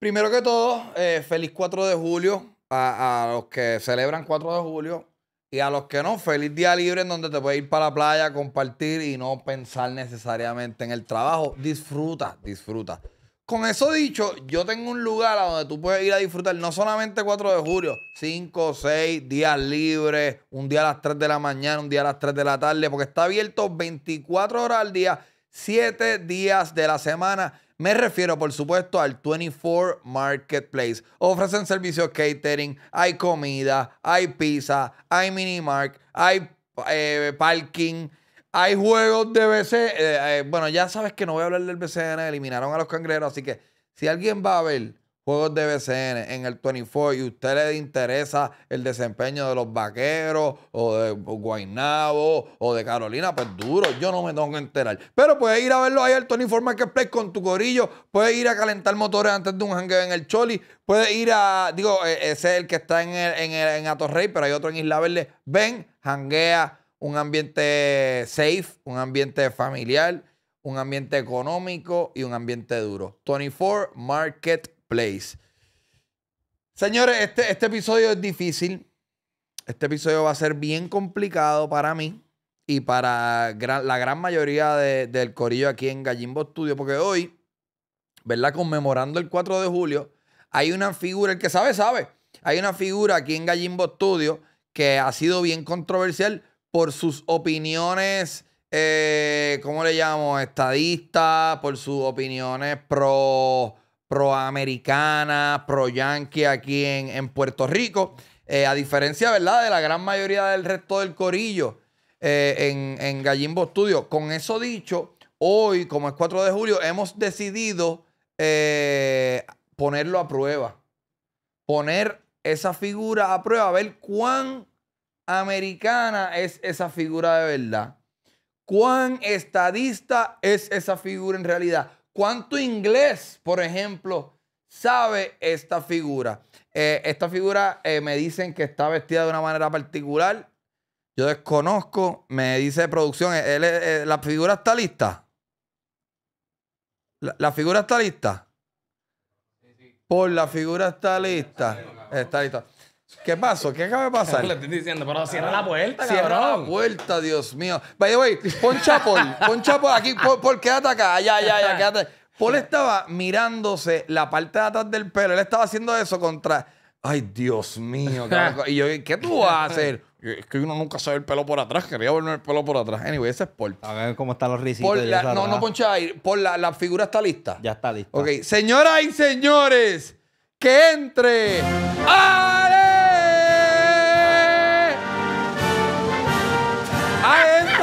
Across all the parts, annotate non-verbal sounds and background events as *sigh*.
Primero que todo, eh, feliz 4 de julio a, a, los que celebran 4 de julio y a los que no, feliz día libre en donde te puedes ir para la playa, compartir y no pensar necesariamente en el trabajo. Disfruta, disfruta. Con eso dicho, yo tengo un lugar a donde tú puedes ir a disfrutar no solamente 4 de julio, 5, 6 días libres, un día a las 3 de la mañana, un día a las 3 de la tarde, porque está abierto 24 horas al día, 7 días de la semana me refiero, por supuesto, al 24 Marketplace. Ofrecen servicios catering, hay comida, hay pizza, hay minimark, hay eh, parking, hay juegos de BCN. Eh, eh, bueno, ya sabes que no voy a hablar del BCN, eliminaron a los cangrejeros, así que si alguien va a ver juegos de BCN en el 24 y a usted le interesa el desempeño de los vaqueros o de Guaynabo o de Carolina, pues duro, yo no me tengo que enterar. Pero puedes ir a verlo ahí al 24 Marketplace con tu gorillo, puedes ir a calentar motores antes de un jangueo en el Choli, puedes ir a, digo, e, ese es el que está en, el, en, en pero hay otro en Isla Verde. Ven, hanguea un ambiente safe, un ambiente familiar, un ambiente económico y un ambiente duro. 24 Market Place. Señores, este, este episodio es difícil. Este episodio va a ser bien complicado para mí y para la gran mayoría de, del corillo aquí en Gallimbo Studio, porque hoy, ¿verdad? Conmemorando el 4 de julio, hay una figura, el que sabe, sabe. Hay una figura aquí en Gallimbo Studio que ha sido bien controversial por sus opiniones, eh, ¿cómo le llamo? Estadista, por sus opiniones pro proamericana, pro-yankee aquí en, en, Puerto Rico. Eh, a diferencia, ¿verdad?, de la gran mayoría del resto del corillo eh, en, Gallimbo Studio. Con eso dicho, hoy, como es 4 de julio, hemos decidido eh, ponerlo a prueba. Poner esa figura a prueba, a ver cuán americana es esa figura de verdad. ¿Cuán estadista es esa figura en realidad? ¿Cuánto inglés, por ejemplo, sabe esta figura? Eh, esta figura eh, me dicen que está vestida de una manera particular. Yo desconozco, me dice producción, eh, la figura está lista. La, figura está lista. Por la figura está lista. Está lista. ¿Qué pasó? ¿Qué acaba de pasar? *laughs* Le estoy diciendo, pero cierra la puerta, cierra cabrón. Cierra la puerta, Dios mío. By the way, pon Chapol, pon Chapol aquí, Por, qué quédate acá, allá, allá, allá, quédate. Paul estaba mirándose la parte de atrás del pelo, él estaba haciendo eso contra... Ay, Dios mío. y yo, ¿qué tú vas a hacer? Es que uno nunca sabe el pelo por atrás. Quería volver el pelo por atrás. Anyway, ese es Paul. A ver cómo están los risitos. no, no poncha ahí. Paul, la, la figura está lista. Ya está lista. Ok, señoras y señores, que entre... ¡Ah!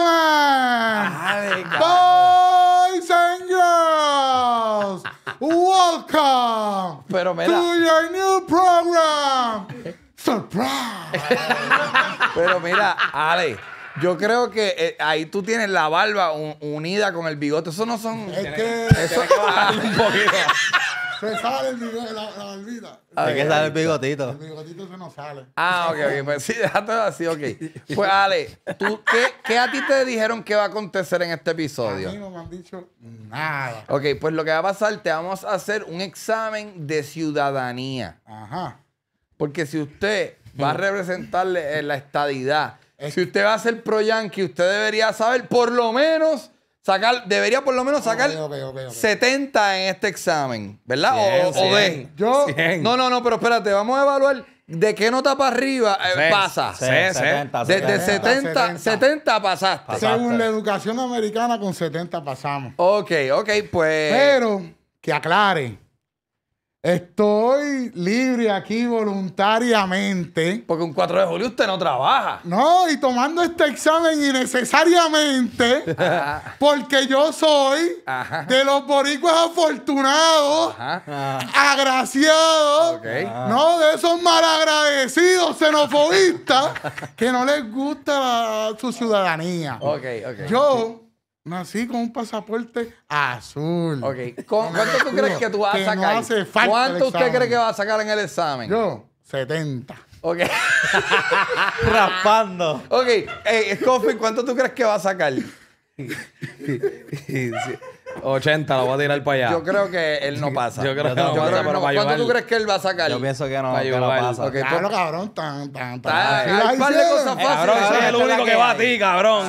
Ah, Boys and girls, welcome Pero mira. to your new program. *laughs* Surprise. Pero mira, Ale. Yo creo que eh, ahí tú tienes la barba unida con el bigote. Eso no son. Es que Eso un *laughs* poquito. se sale el bigote, la, barbita. ¿De ah, qué sale el bigotito. El bigotito? se nos sale. Ah, ok, ok. Pues sí, déjate así, ok. *laughs* Pues Ale, ¿tú, qué, ¿qué a ti te dijeron que va a acontecer en este episodio? A mí no me han dicho nada. Ok, pues lo que va a pasar, te vamos a hacer un examen de ciudadanía. Ajá. Porque si usted va a representarle la estadidad si usted va a ser pro yankee, usted debería saber por lo menos sacar, debería por lo menos sacar 70 en este examen, ¿verdad? o, No, no, no, pero espérate, vamos a evaluar de qué nota para arriba eh, pasa. 6, 70, Desde 70, 70, pasaste. pasaste. Según la educación americana, con 70 pasamos. Ok, ok, pues. Pero que aclare Estoy libre aquí voluntariamente. Porque un 4 de julio usted no trabaja. No, y tomando este examen innecesariamente, *laughs* porque yo soy de los boricuas afortunados, agraciados, no de esos malagradecidos xenofobistas que no les gusta su ciudadanía. Ok, okay. Yo Nací con un pasaporte azul. Ok. ¿Cuánto tú crees que tú vas a sacar? No hace ¿Cuánto usted cree que va a sacar en el examen? Yo, 70. Ok. *laughs* Raspando. Ok. Hey, eh, Coffee, ¿cuánto tú crees que va a sacar? *laughs* 80, lo voy a tirar para allá. Yo creo que él no pasa. Yo creo que no pasa, pero ¿Cuánto tú crees que él va a sacar? Yo pienso que no, que no pasa. Okay, pues- cabrón, tan, tan, tan. Eh, es el único que va a ti, cabrón.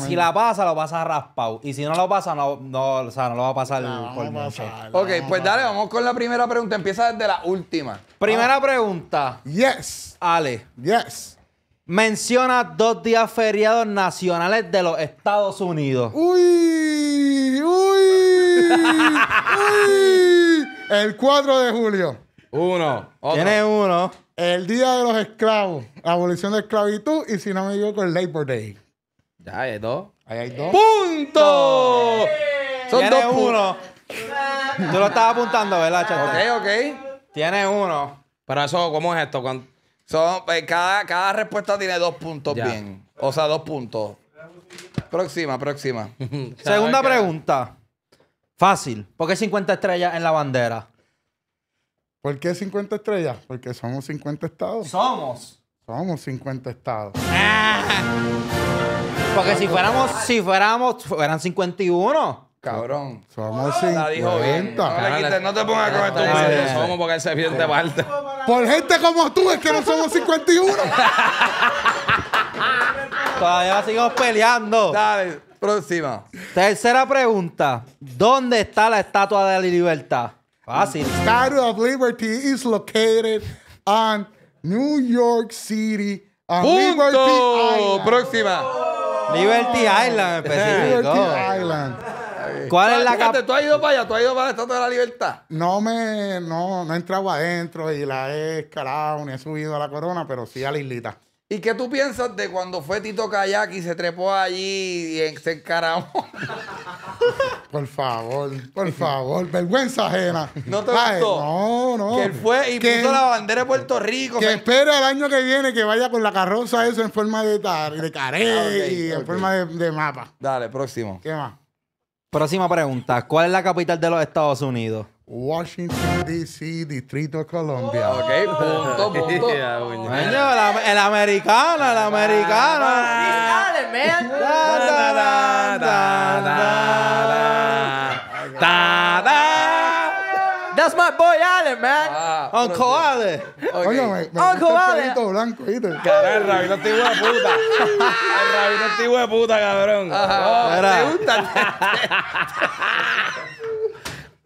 Si la pasa, lo vas a Y si no lo pasa, no lo va a pasar por mucho. Ok, pues dale, vamos con la primera pregunta. Empieza desde la última. Ah. Primera pregunta. Yes. Ale. Yes. Menciona dos días feriados nacionales de los Estados Unidos. Uy. El 4 de julio. Uno. Tiene uno. El Día de los Esclavos. Abolición de esclavitud. Y si no me equivoco, el Labor Day. Ya, hay dos. Ahí hay dos. ¡Punto! Son dos uno. Tú lo estabas apuntando, ¿verdad, Ok, ok. Tiene uno. Pero eso, ¿cómo es esto? son, pues, cada, respuesta tiene dos puntos bien. O sea, dos puntos. Próxima, próxima. Segunda pregunta. Fácil. ¿Por qué 50 estrellas en la bandera? ¿Por qué 50 estrellas? Porque somos 50 estados. Somos. Somos 50 estados. Ah. Porque si fuéramos, si fuéramos, fueran 51. Cabrón. Somos 50. Ah, no, te pongas con ah, Somos porque se viento te Por gente como tú es que no somos 51. *laughs* Todavía sigamos peleando. Dale. Próxima. Tercera pregunta. ¿Dónde está la Estatua de la Libertad? Fácil. The Statue of Liberty is located on New York City. On Punto. Liberty Island. Próxima. Liberty Island específico. Liberty Island. ¿Cuál es la que ¿Tú has ido para allá? ¿Tú has ido para la Estatua de la Libertad? No me, no, no he entrado adentro y la he escalado ni he subido a la corona, pero sí a la islita. ¿Y qué tú piensas de cuando fue Tito Kayak y se trepó allí y se encaramó? *laughs* Por favor, por favor, vergüenza ajena. ¿No te gustó? No, no. Que él fue y puso la bandera de Puerto Rico. Que espero el año que viene que vaya con la carroza eso en forma de, tar, de ah, y en forma de, de, mapa. Dale, próximo. ¿Qué más? Próxima pregunta. ¿Cuál es la capital de los Estados Unidos? Washington, D.C., Distrito Colombia. Ok, punto, punto. *laughs* el, el americano, el americano. That's my boy Allen, man. Ah, Uncle Ale. Oye, me, me puta. puta, cabrón. *laughs*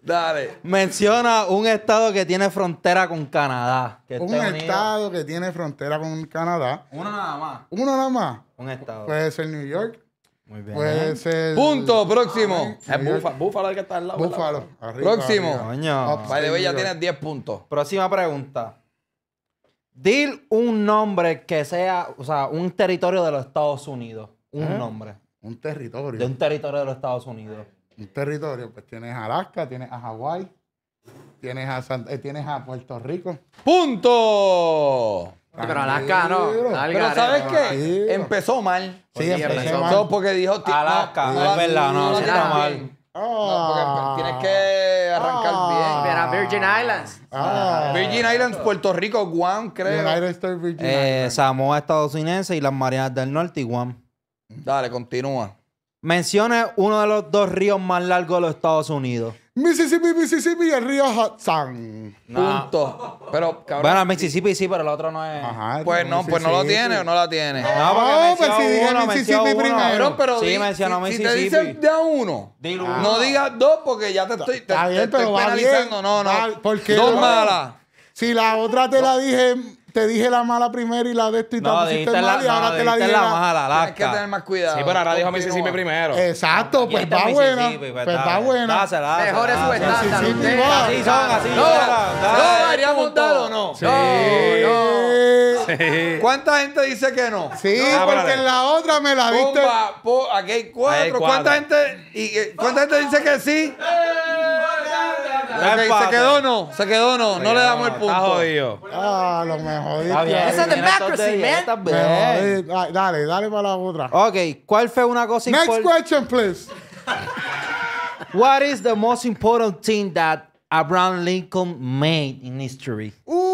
Dale. Menciona un estado que tiene frontera con Canadá. un estado que tiene frontera con Canadá. Uno nada más. Uno nada más. Un estado. Puede ser New York. Muy bien. Puede ¿eh? ser. Punto, próximo. es Búfalo, el que está al lado. Búfalo. Arriba, próximo. Coño. Vale, ya tienes 10 puntos. Próxima pregunta. Dil un nombre que sea, o sea, un territorio de los Estados Unidos. Un ¿Eh? nombre. Un territorio. De un territorio de los Estados Unidos un territorio, pues tienes Alaska, tienes a Hawái, tienes a, San, eh, tienes a Puerto Rico. ¡Punto! Pero Alaska no. Pero ¿sabes qué? Empezó mal. Sí, empezó mal. Porque dijo... Alaska, no, es verdad, no, no está mal. No, ah. porque tienes que arrancar ah. bien. Virgin Islands. Ah. Virgin Islands, Puerto Rico, Guam, creo. Virgin eh, Samoa estadounidense y las Marianas del Norte y Guam. Dale, continúa. Mencione uno de los dos ríos más largos de los Estados Unidos. Mississippi, Mississippi y el río Hudson. Punto. Pero, Bueno, Mississippi sí, pero el otro no es. Pues no, pues no lo tiene o no la tiene. No, no pues si dije Mississippi primero. Pero sí, mencionó Mississippi. te dicen da uno, no digas dos porque ya te estoy, te, bien, te, penalizando. No, no. Dos malas. Si la otra te la dije te dije la mala primero y la de esto y no, te pusiste mal y ahora te la dije la mala, la Hay que tener más cuidado. Sí, pero ahora dijo Mississippi primero. Exacto, pues, pues, pues va buena. Pues va buena. Mejor es su estándar. Así son, así No, ¿Ya Montado no. Sí. No, no. ¿Cuánta gente dice que no? Sí, ah, porque en la otra me la viste Aquí hay cuatro. Eh, ¿Cuánta gente dice que sí? ¿Se quedó no? ¿Se quedó no? no? le damos el punto. Ah, lo mejor. Esa es democracy, man. Dale, dale para la otra. Ok, ¿cuál fue una cosa importante? Next question, please. *laughs* What is the most important thing that Abraham Lincoln made in history? Uh.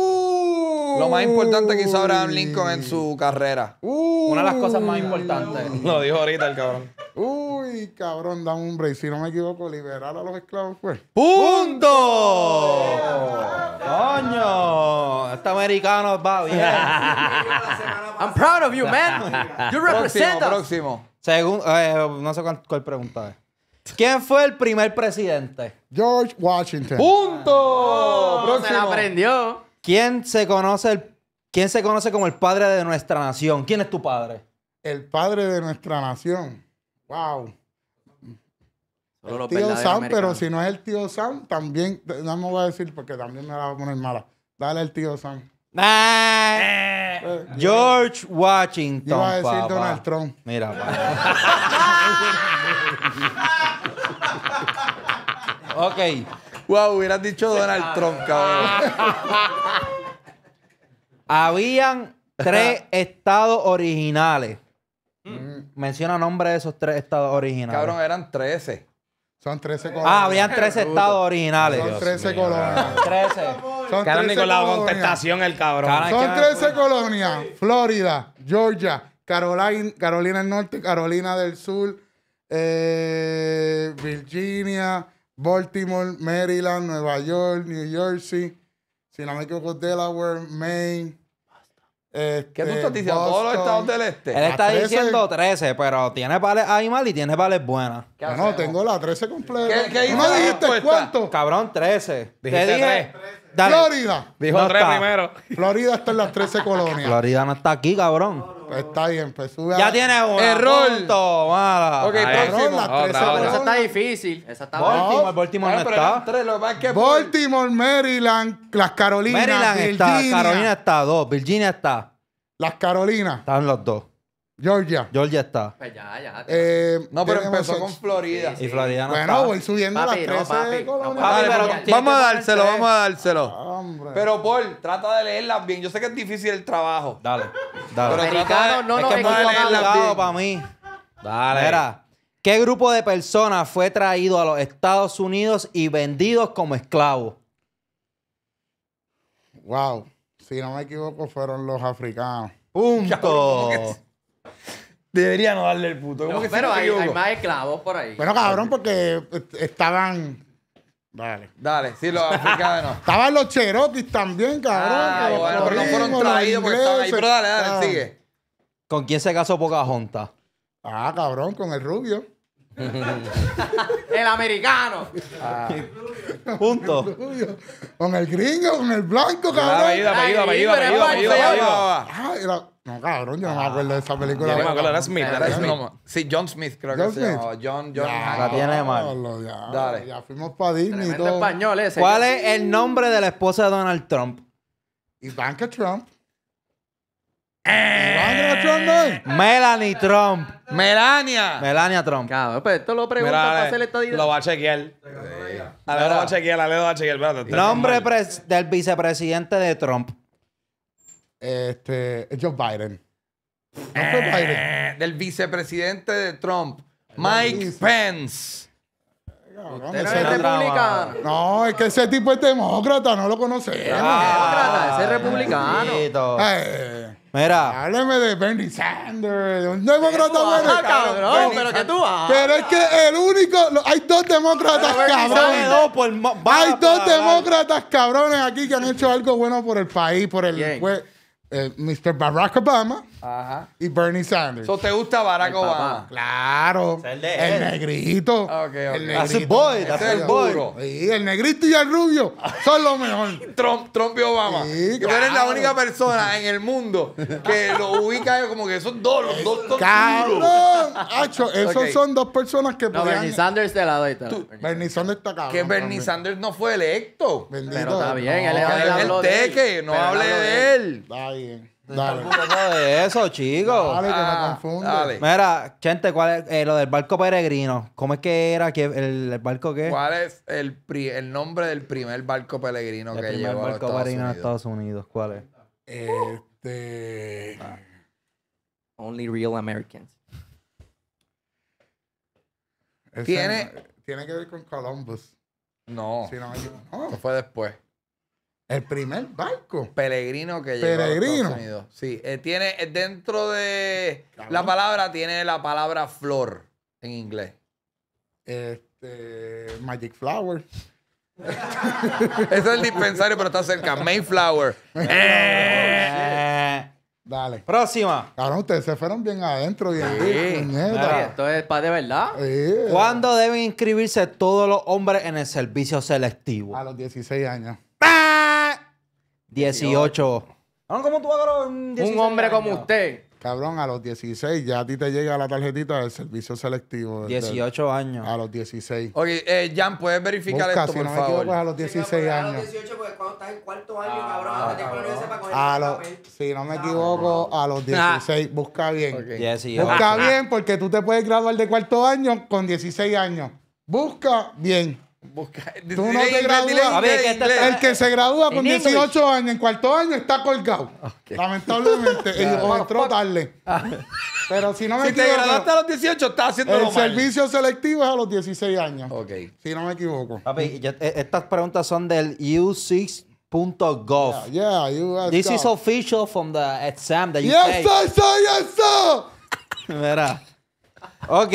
Lo más importante que hizo Abraham Lincoln en su carrera. Una de las cosas más importantes. *laughs* Lo dijo ahorita el cabrón. Uy, cabrón, da un break. Si no me equivoco, liberar a los esclavos fue. Pues. ¡Punto! ¡Coño! Este americano va bien. *laughs* I'm proud of you, man. You represent próximo, Según, eh, no sé cuál, pregunta es. ¿Quién fue el primer presidente? George Washington. ¡Punto! Oh, se la aprendió. ¿Quién se conoce el, quién se conoce como el padre de nuestra nación? ¿Quién es tu padre? El padre de nuestra nación. Wow. el tío Sam, pero si no es el tío Sam, también, no me voy a decir porque también me la va a poner mala. Dale el tío Sam. Eh. George Washington. Iba a decir Donald Trump. Mira, papá. *laughs* ok. Wow, hubieras dicho Donald ah. Trump, cabrón. *laughs* Habían tres estados originales. Mm. Menciona nombre de esos tres estados originales. Cabrón, eran 13. Son 13 ah, colonias. Ah, habían 13 estados originales. Son 13 colonias. 13. *laughs* Son 13 la contestación el cabrón. Son 13 colonias. Florida, Georgia, Carolina, Carolina del Norte, Carolina del Sur, eh, Virginia, Baltimore, Maryland, Nueva York, New Jersey, si no me equivoco, Delaware, Maine. Este, ¿Qué tú este, estás diciendo? Todos los estados del este. Él está diciendo 13, pero tiene vales ahí mal y tiene vales buenas. No, no, tengo la 13 completa. ¿Qué, qué ¿No dijiste respuesta? cuánto? Cabrón, 13. ¿Dijiste dije? 10. Florida. Dijo 3 primero. Florida está en las 13 *laughs* colonias. Florida no está aquí, cabrón. Pues está bien, pues sube. Ya tienes un error. mala. Ok, próximo. las Esa está difícil. Esa está Baltimore, Baltimore no está. tres, Maryland, las Carolinas, Maryland está, Carolina está, dos, Virginia está. las Carolinas. Están los dos. Georgia. Georgia está. Pues ya, ya. Eh, no, pero empezó con Florida. Y Florida no Bueno, voy subiendo las 13 vamos a dárselo, vamos a dárselo. pero, Paul, trata de leerlas bien. Yo sé que es difícil el trabajo. Dale, dale. Pero trata no, no, es que no, es para mí. Dale. Mira, ¿qué grupo de personas fue traído a los Estados Unidos y vendidos como esclavos? Wow. Si no me equivoco, fueron los africanos. Punto. Debería no darle el puto. pero hay, hay, más esclavos por ahí. Bueno, cabrón, porque estaban. Dale. Dale, sí, los africanos. *laughs* estaban los cherotis también, cabrón. Ah, pero no fueron traídos porque estaban ahí. Pero dale, dale, sigue. ¿Con quién se casó Pocahontas? Ah, cabrón, con el rubio. el americano. Punto. Ah. Con el gringo, con el blanco, cabrón. Apellido, apellido, apellido, apellido, apellido. Ah, no, cabrón, yo no me ah. acuerdo de esa película. Yo no era Smith. Era Smith. sí, John Smith creo que Smith. se John, John. la tiene mal. Dale. ya fuimos para Disney. Todo. ¿Cuál es el nombre de la esposa de Donald Trump? Ivanka Trump. Eh. Trump, ¿eh? Melanie Trump. Melania. Melania Trump. claro pues esto lo pregunto para hacer esta Lo va a chequear. lo va a chequear, lo va a chequear. nombre del vicepresidente de Trump. Este, Joe Biden. Eh, Biden. Del vicepresidente de Trump, Mike Pence. No, es republicano. No, es que ese tipo es demócrata, no lo conocemos. es demócrata, ah, es republicano. Eh, Mira. Hábleme de Bernie Sanders, un demócrata bueno. pero que tú Pero es que el único. Hay dos demócratas cabrones. hay dos demócratas cabrones aquí que han hecho algo bueno por el país, por el. Uh, Mr. Barack Obama y Bernie Sanders. ¿O ¿Te gusta Barack Obama? Claro. el, negrito. El negrito. el negrito y el rubio son lo mejor. *laughs* Trump, Trump y Obama. eres la única persona en el mundo que lo ubica como que esos dos, los dos, dos ¡Cabrón! esos son dos personas que No, Bernie Sanders de la doy. Bernie Sanders está acá. Que Bernie Sanders no fue electo. Pero está bien, él es- teque, no hable de él. Está bien. Dale. No de eso, chicos. Dale, que me ah, confundo. Mira, gente, ¿cuál es eh, lo del barco peregrino? ¿Cómo es que era que el, barco qué? ¿Cuál es el, el nombre del primer barco peregrino el que primer llegó barco a peregrino a Estados Unidos? ¿Cuál es? Este. Ah. Only real Americans. Tiene. Tiene que ver con Columbus. No. no, fue después. El primer barco. Peregrino que llegó Peregrino. a Sí, eh, tiene eh, dentro de la palabra tiene la palabra flor en inglés. Este, Magic Flower. *laughs* Eso es el dispensario, pero está cerca. Mayflower. *laughs* Eh. Oh, Dale. Próxima. Claro, ustedes se fueron bien adentro, bien Sí. Esto es para de verdad. Sí. ¿Cuándo deben inscribirse todos los hombres en el servicio selectivo? A los 16 años. 18. Ah, ¿Cómo tú un, hombre como usted. Cabrón, a los 16 ya a ti te llega la tarjetita del servicio selectivo. 18 años. A los 16. Oye, eh, Jan, ¿puedes verificar esto, si por no Me equivoco, a los 16 años. A los 18, pues, cuando estás en cuarto año, cabrón, ah, Si no me ah. equivoco, a los 16. Busca bien. Busca bien porque tú te puedes graduar de cuarto año con 16 años. Busca bien. Tú no te El que se gradúa con 18 años, en cuarto año, está colgado. Lamentablemente. claro. va entró tarde. Pero si no me equivoco. Si te graduaste a los 18, estás haciendo el lo mal. El servicio selectivo es a los 16 años. Ok. Si no me equivoco. Papi, eh, estas preguntas son del u 6gov Yeah, This is official from the exam that you yes, take. Yes, sir, yes, sir. *laughs* Ok.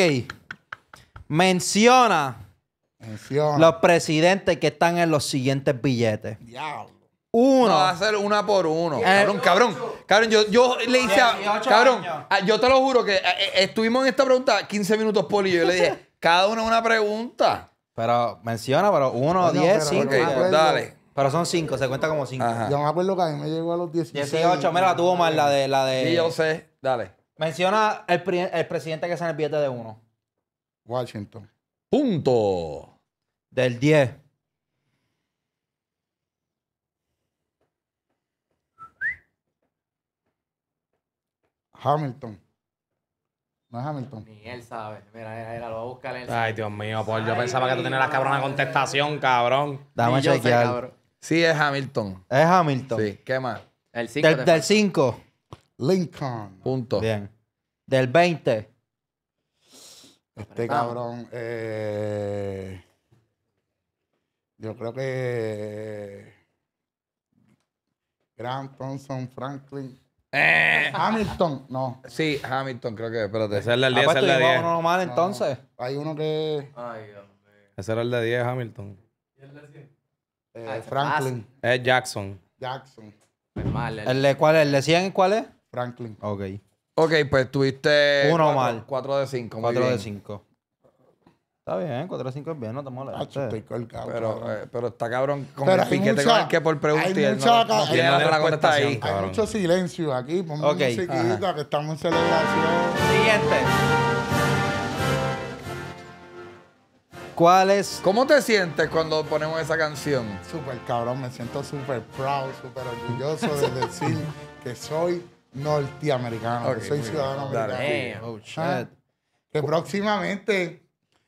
Menciona los presidentes que están en los siguientes billetes. Diablo. Uno. va a ser una por uno. Eh, cabrón, cabrón. Cabrón, yo, yo le hice a, Cabrón, yo te lo juro que eh, eh, estuvimos en esta pregunta 15 minutos por yo le dije, *laughs* cada uno una pregunta. Pero menciona, pero uno, diez, cinco. dale. Pero son cinco, se cuenta como cinco. Yo me acuerdo que a me llegó a los 16. 18, mira, la tuvo mal la de, la de... Sí, yo sé. Dale. Menciona el, el presidente que está en el billete de uno. Washington. Punto del 10. Hamilton. No es Hamilton. Ni él sabe. Mira, era, lo busca. a Ay, Dios mío, por yo pensaba que tú tenías la cabrona contestación, cabrón. Dame a cabrón. Sí, es Hamilton. Es Hamilton. Sí, ¿qué más? El 5. Del, del 5. Lincoln. Punto. Bien. Del 20. Este cabrón. Eh... Yo creo que Grant Thompson Franklin. Eh. Hamilton, no. Sí, Hamilton, creo que. Espérate. Esa es la 10. Ah, pues, esa es la 10. uno mal entonces. hay uno que. Ay, Ese era el de 10, Hamilton. ¿Y el de 100? Eh, ah, Franklin. Es Jackson. Jackson. Pues mal, el... de cuál es? ¿El de 100 cuál es? Franklin. Ok. Ok, pues tuviste. Uno cuatro, mal. 4 de 5. 4 de 5. Está bien, 4 o 5 es bien, no estamos hablando. Pero, eh, pero está cabrón con pero el piquete con el que por preguntar. Hay, no, hay, mucho silencio aquí. Ponme que estamos en celebración. Siguiente. ¿Cuál es? ¿Cómo te sientes cuando ponemos esa canción? Súper cabrón, me siento súper proud, súper orgulloso de decir que soy norteamericano, que soy ciudadano americano. Oh, ¿Eh? shit. Que próximamente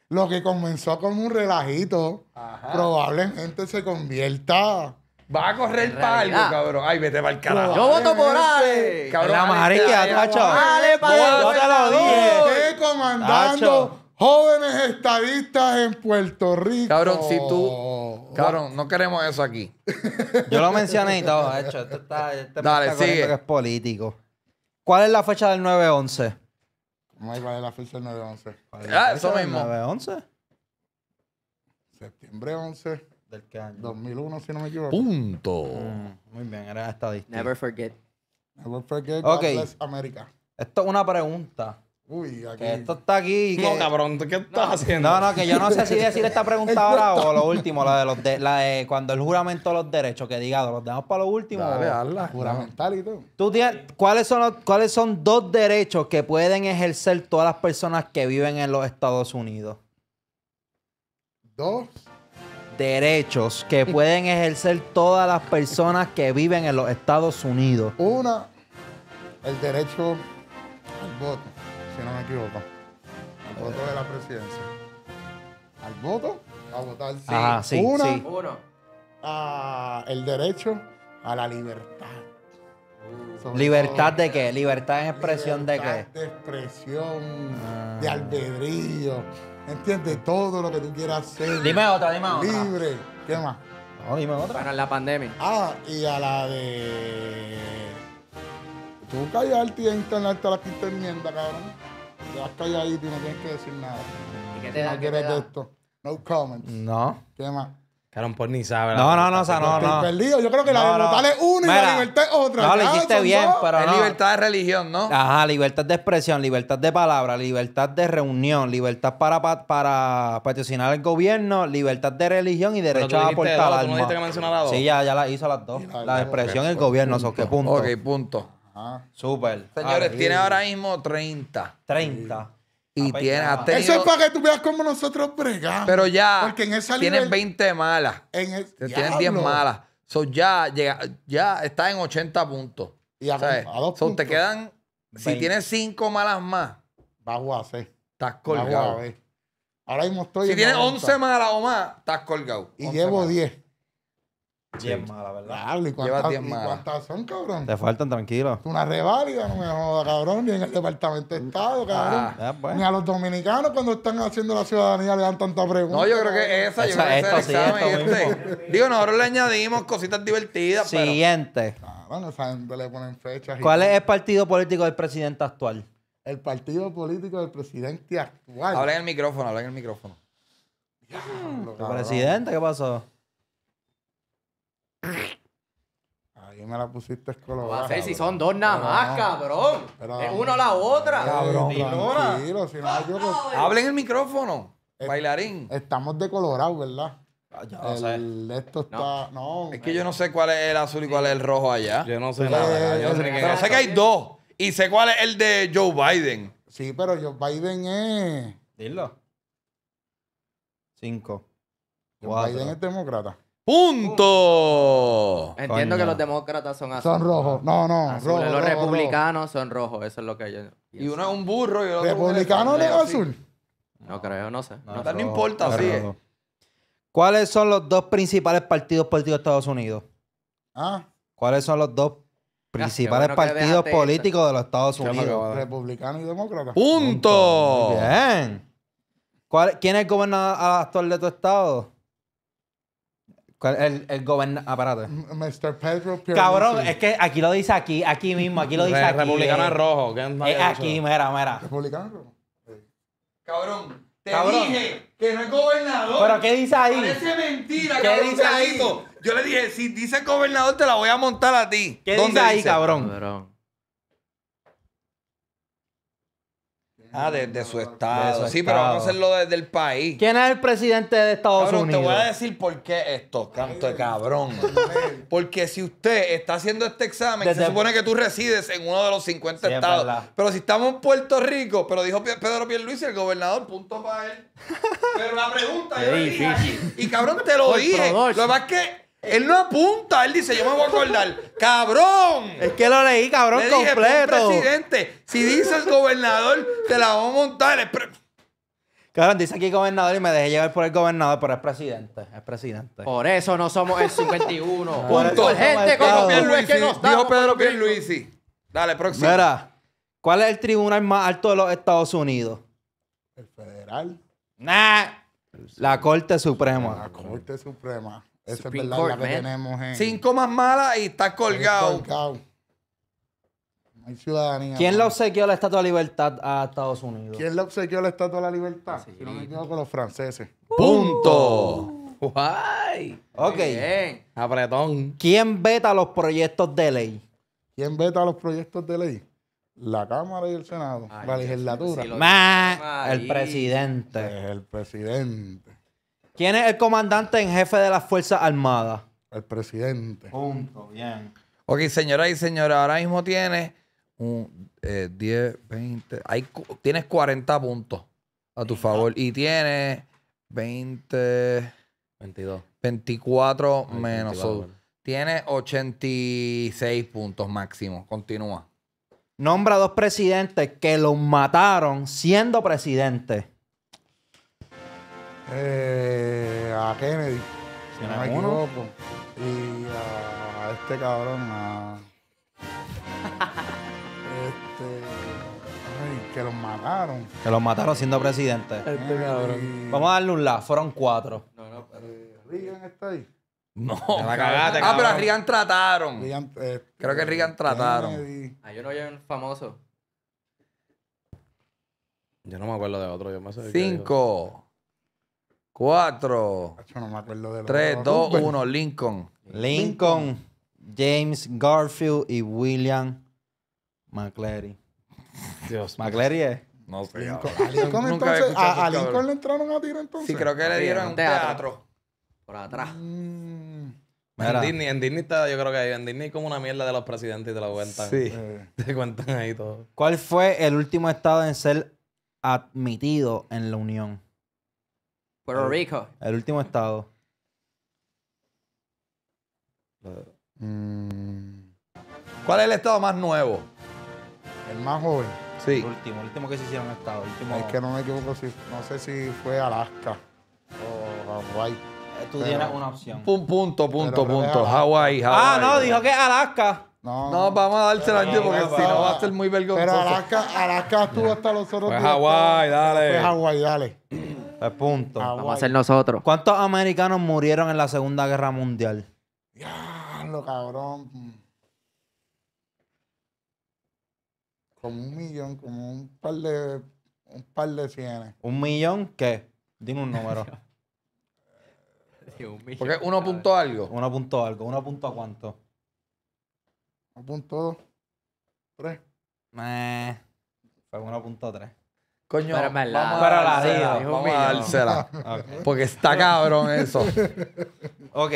lo que comenzó como un relajito, probablemente se convierta. Va a correr para algo, cabrón. Ay, vete para el carajo. Yo voto por Ale. Cabrón, la madre tacho. Ale, para Yo te lo dije. Esté comandando jóvenes estadistas en Puerto Rico. Cabrón, si tú. Cabrón, no queremos eso aquí. *laughs* Yo lo mencioné y todo. hecho, esto está. Este Dale, sigue. Que es político. ¿Cuál es la fecha del 9-11? No a ir la fecha del 9-11. Ah, eso mismo. 9-11. Septiembre 11. Del que año. 2001, si no me equivoco. Punto. Mm, muy bien, era Never forget. Never forget. Ok. Esto es una pregunta esto está aquí. ¿qué estás haciendo? No, no, que yo no sé si decir esta pregunta *laughs* ahora o lo último, la de los la cuando el juramento de los derechos, que diga, los dejamos para lo último. Dale, juramental y todo. ¿Tú ¿cuáles, son los, ¿Cuáles son dos derechos que pueden ejercer todas las personas que viven en los Estados Unidos? Dos. Derechos que *laughs* pueden ejercer todas las personas que viven en los Estados Unidos. Una, el derecho al voto si no me equivoco. Al voto de la presidencia. Al voto, a votar sí. Uno. el derecho a la libertad. ¿Libertad de qué? ¿Libertad en expresión de qué? De expresión, ah. de albedrío. ¿Entiendes? Todo lo que tú quieras hacer. Dime otra, dime otra. Libre. ¿Qué más? dime otra. Para la pandemia. Ah, y a la de Tú callarte y instalarte la quinta enmienda, cabrón. Te vas ahí, y no tienes que decir nada. ¿Y qué te da? No quieres de esto. No comments. No. ¿Qué más? Caron por ni sabe. No, no, no, o sea, no, no. perdido. Yo creo que la libertad es una y la libertad es otra. No, lo hiciste bien, pero no. Es libertad de religión, ¿no? Ajá, libertad de expresión, libertad de palabra, libertad de reunión, libertad para, para, para patrocinar al gobierno, libertad de religión y derecho a aportar alma. ¿Tú no dijiste que dos? Sí, ya, ya la hizo las dos. La, expresión y el gobierno, ¿so qué punto? Ok, punto super Señores, ah, tiene ahora mismo 30. 30. Y tiene, Eso es para que tú veas cómo nosotros bregamos. pero ya Porque en tienen 20 malas. en Tienen 10 malas. So ya, llega, ya está en 80 puntos. Y a, a dos te quedan, si tienes 5 malas más, Bajo a hacer. estás a colgado. ver. Ahora mismo estoy. Si tienes 11 malas o más, estás colgado. Y llevo 10. 10 la verdad. ¿y cuántas, son, cabrón? Te faltan, tranquilo. Una reválida, no me joda cabrón, ni en el Departamento de Estado, ah, cabrón. Pues. Ni a los dominicanos cuando están haciendo la ciudadanía le dan tanta pregunta. No, yo creo que esa, yo creo que esa Digo, nosotros le añadimos cositas divertidas. Siguiente. Pero... Cabrón, esa gente le ponen fechas. ¿Cuál es el partido político del presidente actual? El partido político del presidente actual. Habla en el micrófono, habla en el micrófono. ¿El presidente? ¿Qué pasó? Ahí me la pusiste colorada. Va a ser si son dos nada más, cabrón. es una o la otra. Cabrón. Tranquilo, si no, yo... Hablen el micrófono, bailarín. Estamos de colorado, ¿verdad? Ah, sé. Esto está. No. es que yo no sé cuál es el azul y cuál es el rojo allá. Yo no sé nada. Eh, yo no sé, que, pero sé que hay dos. Y sé cuál es el de Joe Biden. Sí, pero Joe Biden es. Dilo. Cinco. Biden es demócrata. ¡Punto! Entiendo que los demócratas son azules. Son rojos. No, no, los republicanos son rojos, eso es lo que yo. Y uno es un burro y el otro ¿Republicano no azul? No creo, no sé. No, importa, sí. ¿Cuáles son los dos principales partidos políticos de Estados Unidos? Ah, ¿Cuáles son los dos ah, principales partidos políticos de los Estados Unidos? republicano y demócrata. ¡Punto! Bien. ¿Quién es el gobernador actual de tu estado? el, gobernador aparate. Ah, Mr. Pedro Cabrón, es que aquí lo dice aquí, aquí mismo, aquí lo dice aquí. Republicano rojo. Eh, aquí, mira, mira. Republicano. rojo Cabrón, te dije que no es gobernador. ¿Pero qué dice ahí? Parece mentira, ¿Qué dice ahí? Yo le dije, si dice gobernador, te la voy a montar a ti. ¿Qué dice ahí, Cabrón. Ah, de, su estado. sí, pero vamos a hacerlo desde el país. ¿Quién es el presidente de Estados cabrón, Unidos? Te voy a decir por qué esto, canto de cabrón. Porque si usted está haciendo este examen, se supone que tú resides en uno de los 50 estados. pero si estamos en Puerto Rico, pero dijo Pedro y el gobernador, punto para él. *laughs* Pero la pregunta, yo Y cabrón, te lo dije. Lo que que él no apunta, él dice, yo me voy a acordar. ¡Cabrón! Es que lo leí, cabrón, Le completo. presidente, si dices gobernador, te la vamos a montar. Cabrón, dice aquí gobernador y me dejé llevar por el gobernador, pero es presidente. Es presidente. Por eso no somos el 51. Punto. *laughs* Por gente como Luis que nos dijo Pedro Dale, próximo. Mira, ¿cuál es el tribunal más alto de los Estados Unidos? El federal, Nah. La Corte Suprema. la Corte Suprema. Esa es verdad que tenemos. En... Cinco más malas y está colgado. ¿Quién le obsequió la Estatua de Libertad a Estados Unidos? ¿Quién le obsequió la Estatua de la Libertad? Si no me equivoco, los franceses. Uh. ¡Punto! ¡Guay! Ok. Apretón. ¿Quién veta los proyectos de ley? ¿Quién veta los proyectos de ley? La Cámara y el Senado. la legislatura. el presidente. el presidente. ¿Quién es el comandante en jefe de las Fuerzas Armadas? El presidente. Punto, bien. Ok, señora y señora, ahora mismo tiene un, 10, eh, 20, tienes 40 puntos a tu favor y tienes 20, 22, 24 menos. Tiene Tienes 86 puntos máximo. Continúa. Nombra dos presidentes que los mataron siendo presidente eh, a Kennedy, si no me equivoco. Y a este cabrón, a. *laughs* este. que los mataron. Que los mataron siendo presidente. Este cabrón. Vamos a darle un la, fueron cuatro. No, no, pero... Eh, Reagan está ahí. No. La cagaste, ah, pero a Reagan trataron. Eh, Creo que Reagan eh, trataron. Ah, yo no un famoso. Yo no me acuerdo de otro, yo me Cinco. 4, tres, no me 3, 2, 1, Lincoln. Lincoln, James Garfield y William McClary. Dios McClary es. No sé. Lincoln. A Lincoln, Lincoln le entraron a tiro entonces. Sí, creo que le dieron un teatro. Por atrás. Mm. En Disney, está, yo creo que en Disney es como una mierda de los presidentes y te lo cuentan. Sí. *laughs* Te cuentan ahí todo. ¿Cuál fue el último estado en ser admitido en la Unión? Puerto Rico. El último estado. Mm. ¿Cuál es el estado más nuevo? El más joven. Sí. El último, el último que se hicieron estado. El último... Es que no me equivoco, si, no sé si fue Alaska o Hawái. Tú tienes una opción. Punto, punto, punto, Hawaii, Hawái, Ah, no, dijo que Alaska. No, no, vamos a dársela a porque si no va a ser muy vergonzoso. Pero Alaska, Alaska estuvo hasta los otros pues días. Hawái, dale. Fue Hawái, dale punto. Ah, Vamos a hacer nosotros. ¿Cuántos americanos murieron en la Segunda Guerra Mundial? lo cabrón. Como un millón, como un par de. Un par de cienes. ¿Un millón? ¿Qué? Dime un número. *laughs* un Porque uno punto algo. Uno punto algo. ¿Uno punto a cuánto? Uno punto tres. Fue uno punto tres. Coño, vamos Para la vida, hijo vamos Porque está cabrón eso. Ok.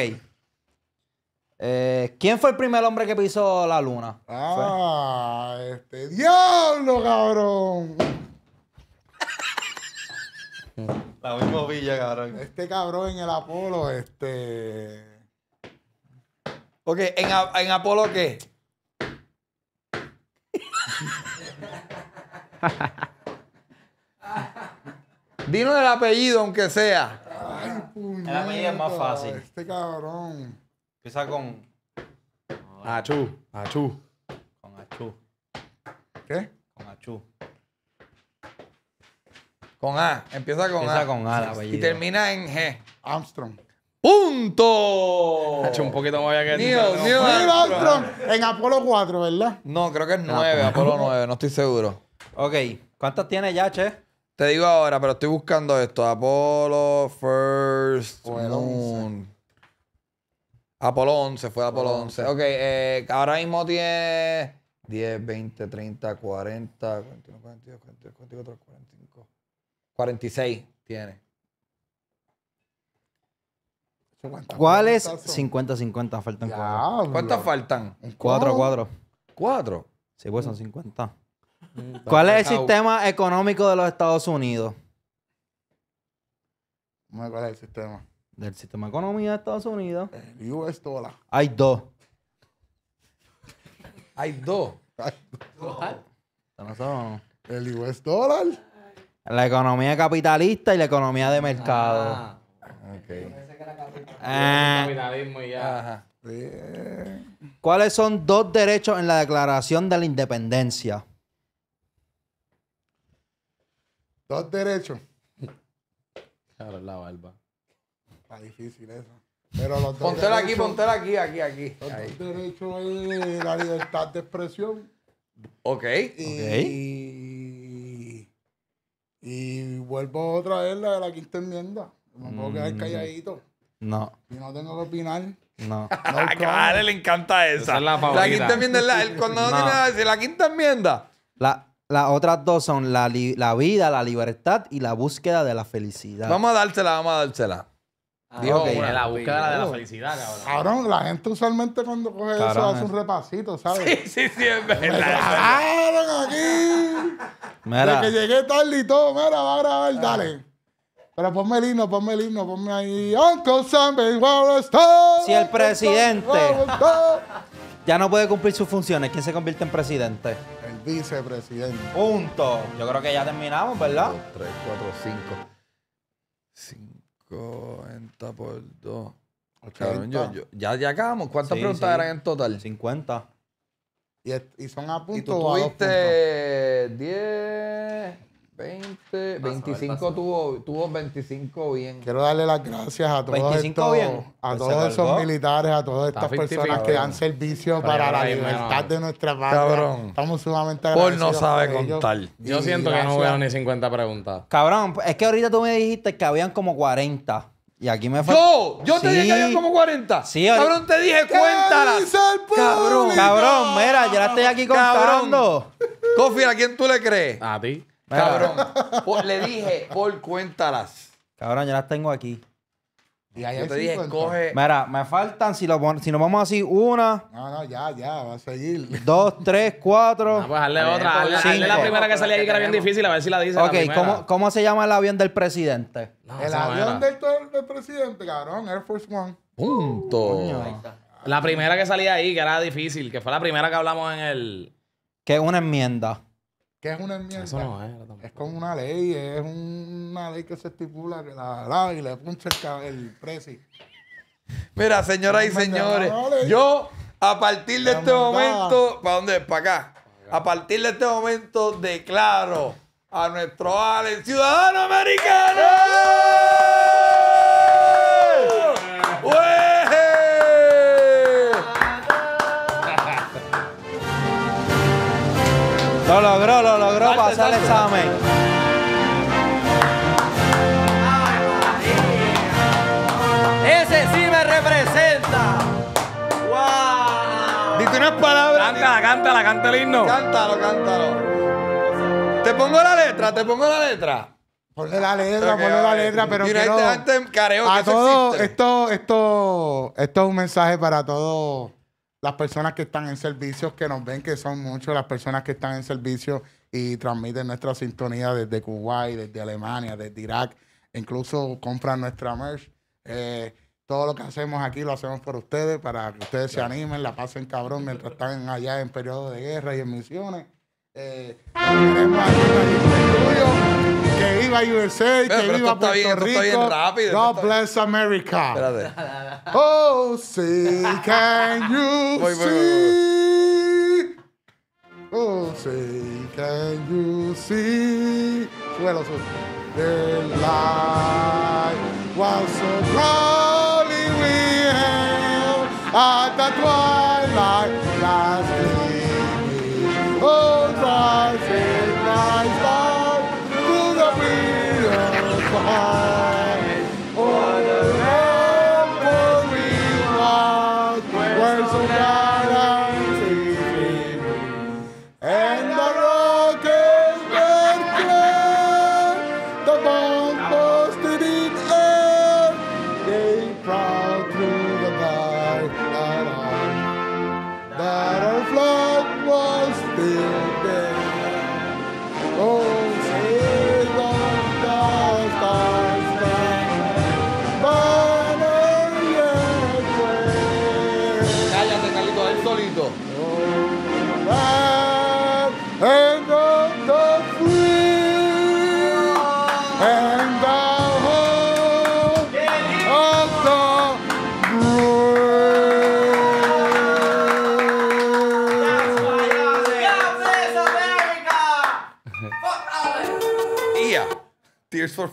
Eh, ¿Quién fue el primer hombre que pisó la luna? Ah, este diablo, cabrón. La misma villa, cabrón. Este cabrón en el Apolo, este. Ok, ¿en, en Apolo qué? *laughs* Dinos el apellido, aunque sea. Ay, puñeta, el apellido es más fácil. Este cabrón. Empieza con. Achú. Achú. Con Achú. ¿Qué? Con Achú. Con A. Empieza con Empieza A. con A Y termina en G. Armstrong. ¡Punto! hecho un poquito más allá que el... Armstrong. En Apolo 4, ¿verdad? No, creo que es 9, Apolo 9, no estoy seguro. Ok, ¿cuántas tiene ya, Che? Te digo ahora, pero estoy buscando esto. Apolo First Apolo 11, fue Apolo 11. Ok, eh, ahora mismo tiene 10, 20, 30, 40, 41, 42, 43, 44, 45. 46 tiene. ¿Cuáles? 50-50 faltan. ¿Cuántas faltan? 4-4. ¿Cuatro? ¿Cuatro? Sí, pues son 50. ¿Cuál es el sistema económico de los Estados Unidos? ¿Cuál es el sistema? Del sistema económico de Estados Unidos. El US dólar. Hay dos. Hay dos. Hay son. El US dólar. La economía capitalista y la economía de mercado. Ah. Ah. ¿Cuáles son dos derechos en la Declaración de la Independencia? Dos derechos. Claro, la barba. Está difícil eso. Pero los pontela aquí, pontela aquí, aquí, aquí. Los dos derechos es la libertad de expresión. Ok. Y, y, vuelvo otra vez la de la quinta enmienda. No me puedo quedar mm. calladito. No. Y no tengo que opinar. No. a *laughs* le encanta esa. la, quinta enmienda es la, el, cuando no, no tiene nada la quinta enmienda. La, las otras dos son la, la, vida, la libertad y la búsqueda de la felicidad. Vamos a dársela, vamos a dársela. Ah, Dijo que la búsqueda de la felicidad, cabrón. Cabrón, la gente usualmente cuando coge eso hace un repasito, ¿sabes? Sí, sí, sí, es verdad. aquí! Mira. que llegué tarde y todo, mira, va a grabar, ah. dale. Pero ponme el himno, ponme el himno, ponme ahí. Uncle Sam, Si el presidente ya no puede cumplir sus funciones, ¿quién se convierte en presidente? vicepresidente. Punto. Yo creo que ya terminamos, ¿verdad? 3, 4, 5. 50 por 2. ya, ya acabamos. ¿Cuántas preguntas eran en total? 50. Y, y son a punto a dos tuviste 10. 20, 25 tuvo, tuvo 25 bien. Quiero darle las gracias a todos, estos, a pues todos esos militares, a todas estas personas que dan servicio para, la libertad de nuestra patria. Estamos sumamente agradecidos. Por no sabe contar. Yo siento que no dar ni 50 preguntas. Cabrón, es que ahorita tú me dijiste que habían como 40. Y aquí me fue. ¡Yo! ¡Yo te dije que había como 40! Sí, cabrón, te dije, cuéntala. Cabrón, cabrón, mira, ya estoy aquí contando. Cabrón. ¿a quién tú le crees? A ti. Cabrón. le dije, por cuéntalas. Cabrón, ya las tengo aquí. Y ahí te dije, coge. Mira, me faltan, si, nos vamos así, una, No, no, ya, ya, va a seguir. dos, tres, cuatro. pues hazle otra. Hazle, la primera que salía ahí que era bien difícil, a ver si la dice. ok, ¿cómo, ¿cómo se llama el avión del presidente? El avión del, presidente, cabrón, Air Force One. Punto. La primera que salía ahí, que era difícil, que fue la primera que hablamos en el. Que es una enmienda que es una enmienda? es. como una ley, es una ley que se estipula que la águila y le el, precio Mira, señoras y señores, yo a partir de este momento, ¿para dónde? Para acá. A partir de este momento declaro a nuestro Allen ciudadano americano. Lo logró, lo logró pasar el examen. Ese sí me representa. ¡Wow! Diste unas palabras. Cántala, cántala, cántala el himno. Cántalo, cántalo. Te pongo la letra, te pongo la letra. Ponle la letra, ponle la letra, pero quiero... Este antes careo, a todo, esto, esto, esto es un mensaje para todos las personas que están en servicios, que nos ven, que son muchos las personas que están en servicio y transmiten nuestra sintonía desde Kuwait, desde Alemania, desde Irak, incluso compran nuestra merch. Eh, todo lo que hacemos aquí lo hacemos por ustedes, para que ustedes se animen, la pasen cabrón mientras están allá en periodo de guerra y en misiones. Eh, ah que viva USA, que viva Puerto Rico. God bless America. Oh, sí, can you *laughs* see? oh, sí, can you see? Suelo, suelo. The light was so proudly we at the Omaha. Uh,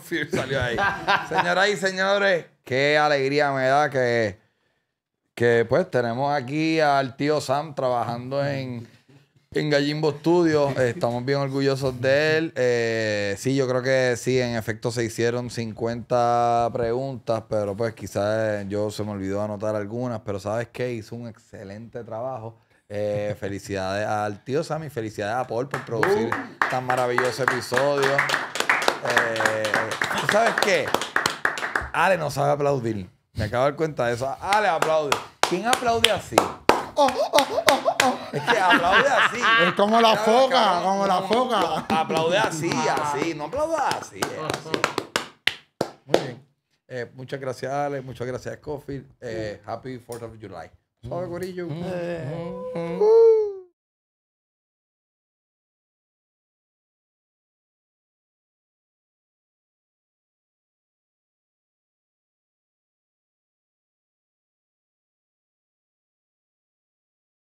Sí, salió ahí. Señoras y señores, qué alegría me da que, que pues tenemos aquí al tío Sam trabajando en, en Gallimbo Studios. Estamos bien orgullosos de él. Eh, sí, yo creo que sí, en efecto se hicieron 50 preguntas, pero pues quizás yo se me olvidó anotar algunas, pero sabes qué, hizo un excelente trabajo. Eh, felicidades al tío Sam Y felicidades a Paul por producir uh. tan maravilloso episodio. Eh, ¿tú ¿Sabes qué? Ale no sabe aplaudir. Me acabo de dar cuenta de eso. Ale aplaude. ¿Quién aplaude así? es que aplaude así. Es como la foca, como la foca. Aplaude así, así. No aplaude eh, así, Muy bien. Eh, muchas gracias, Ale. Muchas gracias, Coffee. happy 4th of July. ¿Sabes, Corillo? Mm, mm, mm. Uh